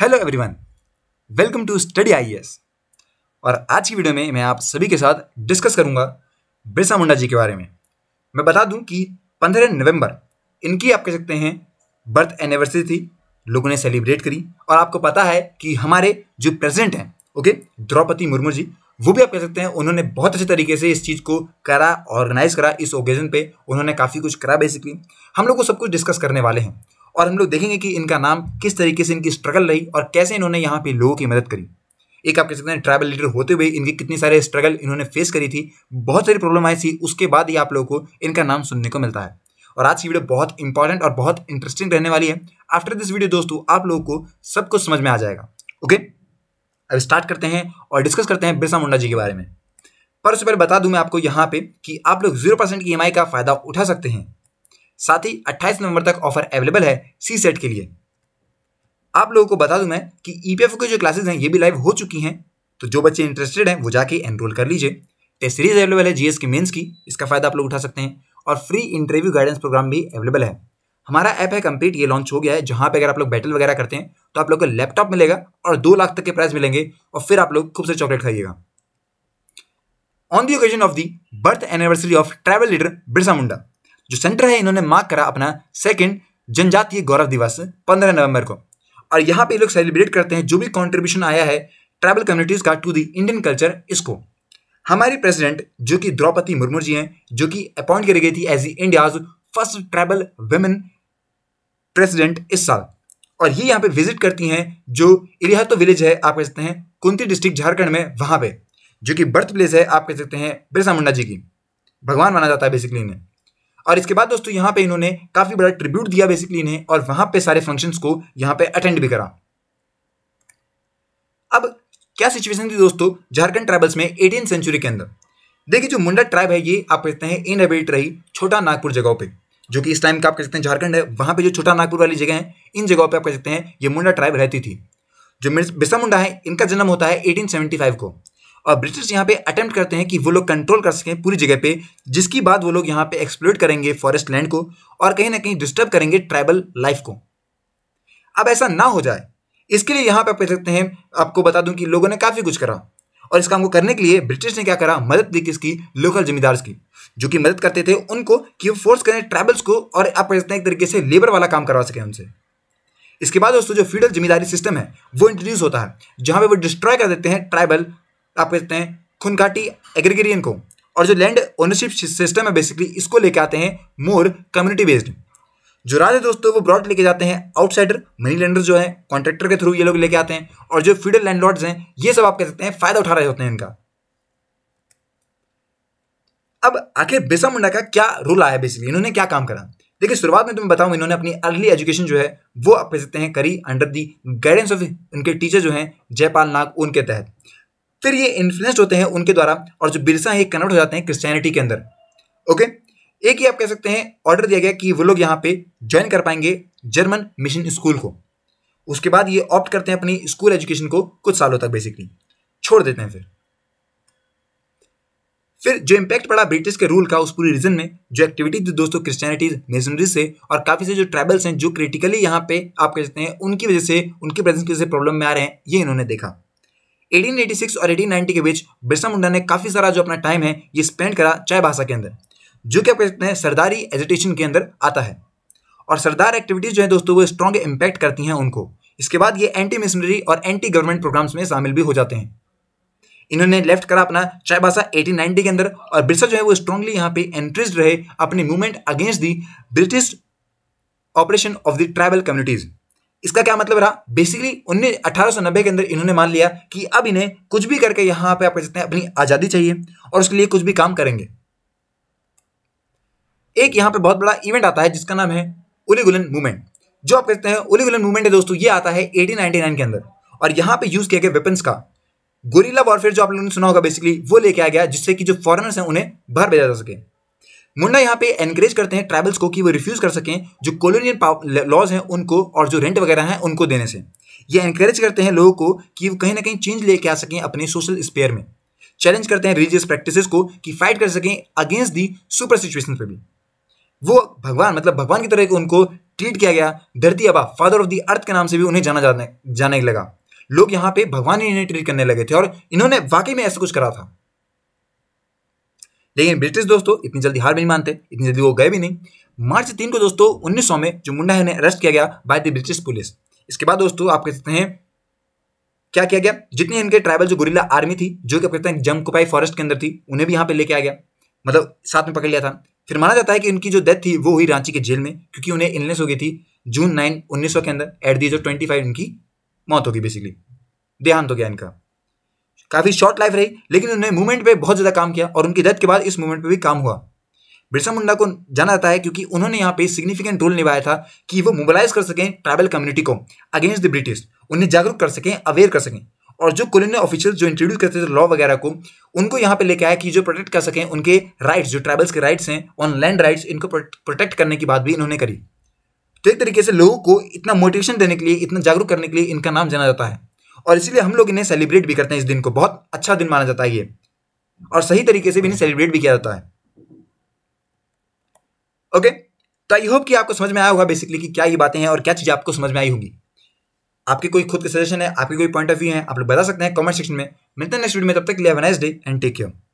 hello everyone welcome to study I और आज की वीडियो में मैं आप सभी के साथ डिस्कस करूंगा बिरसा मुंडा जी के बारे में मैं बता दूं कि 15 नवंबर इनकी आप कह सकते हैं बर्थ एनिवर्सरी थी लोगों ने सेलिब्रेट करी और आपको पता है कि हमारे जो प्रेसिडेंट हैं ओके द्रौपदी मुर्मू जी वो भी आप कह सकते हैं उन्होंने बहुत अच्छे तरीके से इस चीज़ को करा ऑर्गेनाइज करा इस ओकेजन पे उन्होंने काफ़ी कुछ करा बेसिकली हम लोग को सब कुछ डिस्कस करने वाले हैं और हम लोग देखेंगे कि इनका नाम किस तरीके से इनकी स्ट्रगल रही और कैसे इन्होंने यहाँ पे लोगों की मदद करी एक आप कह सकते हैं ट्राइबल लीडर होते हुए इनके कितने सारे स्ट्रगल इन्होंने फेस करी थी बहुत सारी प्रॉब्लम आई थी उसके बाद ही आप लोगों को इनका नाम सुनने को मिलता है और आज की वीडियो बहुत इंपॉर्टेंट और बहुत इंटरेस्टिंग रहने वाली है आफ्टर दिस वीडियो दोस्तों आप लोगों को सब कुछ समझ में आ जाएगा ओके अब स्टार्ट करते हैं और डिस्कस करते हैं बिरसा मुंडा जी के बारे में पर उससे पहले बता दूं मैं आपको यहाँ पे कि आप लोग जीरो परसेंट की ई का फायदा उठा सकते हैं साथ ही 28 नवंबर तक ऑफर अवेलेबल है सी सेट के लिए आप लोगों को बता दूं मैं कि ईपीएफओ e की जो क्लासेस हैं ये भी लाइव हो चुकी हैं तो जो बच्चे इंटरेस्टेड हैं वो जाके एनरोल कर लीजिए टेस्ट सीरीज अवेलेबल है जीएस की मेंस की इसका फायदा आप लोग उठा सकते हैं और फ्री इंटरव्यू गाइडेंस प्रोग्राम भी अवेलेबल है हमारा ऐप है कंप्लीट ये लॉन्च हो गया है जहाँ पर अगर आप लोग बैटल वगैरह करते हैं तो आप लोग को लैपटॉप मिलेगा और दो लाख तक के प्राइस मिलेंगे और फिर आप लोग खूब से चॉकलेट खाइएगा on the occasion of the birth anniversary of tribal leader Birsa Munda जो सेंटर है इन्होंने मार्क करा अपना सेकेंड जनजातीय गौरव दिवस पंद्रह नवंबर को और यहाँ पे लोग सेलिब्रेट करते हैं जो भी कॉन्ट्रीब्यूशन आया है ट्राइबल कम्युनिटीज़ का टू द इंडियन कल्चर इसको हमारी प्रेसिडेंट जो कि द्रौपदी मुर्मू जी हैं जो कि अपॉइंट करी गई थी as India's first tribal women president इस साल और ये यहाँ पे विजिट करती हैं जो तो विलेज है आप कह सकते हैं कुंती डिस्ट्रिक्ट झारखंड में वहाँ पे जो कि बर्थ प्लेस है आप कह सकते हैं बिरसा मुंडा जी की भगवान माना जाता है बेसिकली इन्हें और इसके बाद दोस्तों यहां पे इन्होंने काफी बड़ा ट्रिब्यूट दिया बेसिकली इन्हें और वहां पे सारे फंक्शंस को यहां पे अटेंड भी करा अब क्या सिचुएशन थी दोस्तों झारखंड ट्राइबल्स में एटीन सेंचुरी के अंदर देखिए जो मुंडा ट्राइब है ये आप कहते हैं इनहेबिट रही छोटा नागपुर जगहों पर जो कि इस टाइम का आप कह सकते हैं झारखंड है वहां पर जो छोटा नागपुर वाली जगह है इन जगहों पर आप कह सकते हैं ये मुंडा ट्राइब रहती थी जो बिरसा मुंडा है इनका जन्म होता है 1875 को और ब्रिटिश यहाँ पे अटेम्प्ट करते हैं कि वो लोग कंट्रोल कर सकें पूरी जगह पे जिसकी बाद वो लोग यहाँ पे एक्सप्लोर करेंगे फॉरेस्ट लैंड को और कहीं ना कहीं डिस्टर्ब करेंगे ट्राइबल लाइफ को अब ऐसा ना हो जाए इसके लिए यहाँ पे आप कह सकते हैं आपको बता दूं कि लोगों ने काफ़ी कुछ करा और इस काम को करने के लिए ब्रिटिश ने क्या करा मदद दी किसकी लोकल जिम्मेदार की जो कि मदद करते थे उनको कि वो फोर्स करें ट्राइबल्स को और आप कह सकते हैं एक तरीके से लेबर वाला काम करवा सकें उनसे इसके बाद दोस्तों जो फीडल जमींदारी सिस्टम है वो इंट्रोड्यूस होता है जहाँ पे वो डिस्ट्रॉय कर देते हैं ट्राइबल आप कहते हैं खुनकाटी एग्रीगेरियन को और जो लैंड ओनरशिप सिस्टम है बेसिकली इसको लेके आते हैं मोर कम्युनिटी बेस्ड जो राज है दोस्तों वो ब्रॉड लेके जाते हैं आउटसाइडर मनी लैंडर जो है कॉन्ट्रैक्टर के थ्रू ये लोग लेके आते हैं और जो फीडर लैंडलॉर्ड्स हैं ये सब आप कह सकते हैं फायदा उठा रहे होते हैं इनका अब आखिर बिरसा मुंडा का क्या रोल आया बेसिकली इन्होंने क्या काम करा देखिए शुरुआत में तुम्हें बताऊं इन्होंने अपनी अर्ली एजुकेशन जो है वो आप कह सकते हैं करी अंडर दी गाइडेंस ऑफ इनके टीचर जो हैं जयपाल नाग उनके तहत फिर ये इन्फ्लुएंस्ड होते हैं उनके द्वारा और जो बिरसा है ये कन्वर्ट हो जाते हैं क्रिस्टियनिटी के अंदर ओके एक ही आप कह सकते हैं ऑर्डर दिया गया कि वो लोग यहाँ पे ज्वाइन कर पाएंगे जर्मन मिशन स्कूल को उसके बाद ये ऑप्ट करते हैं अपनी स्कूल एजुकेशन को कुछ सालों तक बेसिकली छोड़ देते हैं फिर फिर जो इम्पैक्ट पड़ा ब्रिटिश के रूल का उस पूरी रीजन में जो एक्टिविटीज थी दोस्तों क्रिस्टियनिटीज मेजनरीज से और काफ़ी से जो ट्राइबल्स हैं जो क्रिटिकली यहाँ पे आप कह सकते हैं उनकी वजह से उनकी प्रेजेंस की वजह से प्रॉब्लम में आ रहे हैं ये इन्होंने देखा 1886 और 1890 के बीच बिरसा मुंडा ने काफ़ी सारा जो अपना टाइम है ये स्पेंड करा चाय भाषा के अंदर जो कि आप कह हैं सरदारी एजुटेशन के अंदर आता है और सरदार एक्टिविटीज़ जो है दोस्तों वो स्ट्रॉन्ग इम्पैक्ट करती हैं उनको इसके बाद ये एंटी मिशनरी और एंटी गवर्नमेंट प्रोग्राम्स में शामिल भी हो जाते हैं इन्होंने लेफ्ट करा अपना चाय भाषा एटीन के अंदर और बिरसा जो है वो स्ट्रांगली यहाँ पे इंटरेस्ट रहे अपने movement against the British operation of the tribal communities इसका क्या मतलब रहा बेसिकली उन्नीस अठारह के अंदर इन्होंने मान लिया कि अब इन्हें कुछ भी करके यहां पे आप कह सकते हैं अपनी आज़ादी चाहिए और उसके लिए कुछ भी काम करेंगे एक यहां पे बहुत बड़ा इवेंट आता है जिसका नाम है उलीगुलन मूवमेंट जो आप कहते हैं उलीगुलन मूवमेंट है दोस्तों ये आता है एटीन के अंदर और यहां पर यूज़ किया गया वेपन्स का गोरिल्ला वॉरफेयर जो आप लोगों ने सुना होगा बेसिकली वो लेके आ गया जिससे कि जो फॉरनर्स हैं उन्हें बाहर भेजा जा सके मुंडा यहाँ पे एनकरेज करते हैं ट्राइबल्स को कि वो रिफ्यूज कर सकें जो कॉलोनियल लॉज हैं उनको और जो रेंट वगैरह हैं उनको देने से ये एनकरेज करते हैं लोगों को कि वो कहीं ना कहीं चेंज लेके आ सकें अपने सोशल स्पेयर में चैलेंज करते हैं रिलीजियस प्रैक्टिसेस को कि फाइट कर सकें अगेंस्ट दी सुपर सिचुएशन पर भी वो भगवान मतलब भगवान की तरह उनको ट्रीट किया गया धरती अबा फादर ऑफ द अर्थ के नाम से भी उन्हें जाना जाने जाने लगा लोग यहाँ पे भगवान ही इन्हें ट्रीट करने लगे थे और इन्होंने वाकई में ऐसा कुछ करा था लेकिन ब्रिटिश दोस्तों इतनी जल्दी हार नहीं मानते इतनी जल्दी वो गए भी नहीं मार्च तीन को दोस्तों उन्नीस में जो मुंडा है ने अरेस्ट किया गया बाय द ब्रिटिश पुलिस इसके बाद दोस्तों आप कह सकते हैं क्या किया गया जितने इनके ट्राइबल जो गुरिल्ला आर्मी थी जो कि कहते हैं जमकुपाई फॉरेस्ट के अंदर थी उन्हें भी यहाँ पे लेके आ गया मतलब साथ में पकड़ लिया था फिर माना जाता है कि उनकी जो डेथ थी वो हुई रांची के जेल में क्योंकि उन्हें इलनेस हो गई थी जून नाइन उन्नीस के अंदर एट दी जो ट्वेंटी फाइव इनकी मौत होगी बेसिकली देहांत हो गया इनका काफ़ी शॉर्ट लाइफ रही लेकिन उन्होंने मूवमेंट पे बहुत ज़्यादा काम किया और उनकी डेथ के बाद इस मूवमेंट पे भी काम हुआ बिरसा मुंडा को जाना जाता है क्योंकि उन्होंने यहाँ पे सिग्निफिकेंट रोल निभाया था कि वो मोबिलाइज कर सकें ट्राइबल कम्युनिटी को अगेंस्ट द ब्रिटिश उन्हें जागरूक कर सकें अवेयर कर सकें और जो कॉलोनियल ऑफिशियल जो इंट्रोड्यूस करते थे लॉ वगैरह को उनको यहाँ पे लेके आया कि जो प्रोटेक्ट कर सकें उनके राइट्स जो ट्राइबल्स के राइट्स हैं ऑन लैंड राइट्स इनको प्रोटेक्ट करने की बात भी इन्होंने करी तो एक तरीके से लोगों को इतना मोटिवेशन देने के लिए इतना जागरूक करने के लिए इनका नाम जाना जाता है और इसीलिए हम लोग इन्हें सेलिब्रेट भी करते हैं इस दिन को बहुत अच्छा दिन माना जाता है ये और सही तरीके से भी इन्हें सेलिब्रेट भी किया जाता है ओके तो आई होप कि आपको समझ में आया होगा बेसिकली कि क्या ये बातें हैं और क्या चीज़ आपको समझ में आई होगी आपके कोई खुद के सजेशन है आपके कोई पॉइंट ऑफ व्यू है आप लोग बता सकते हैं कमेंट सेक्शन में मिलते हैं नेक्स्ट वीडियो में तब तक लिया डे एंड टेक केयर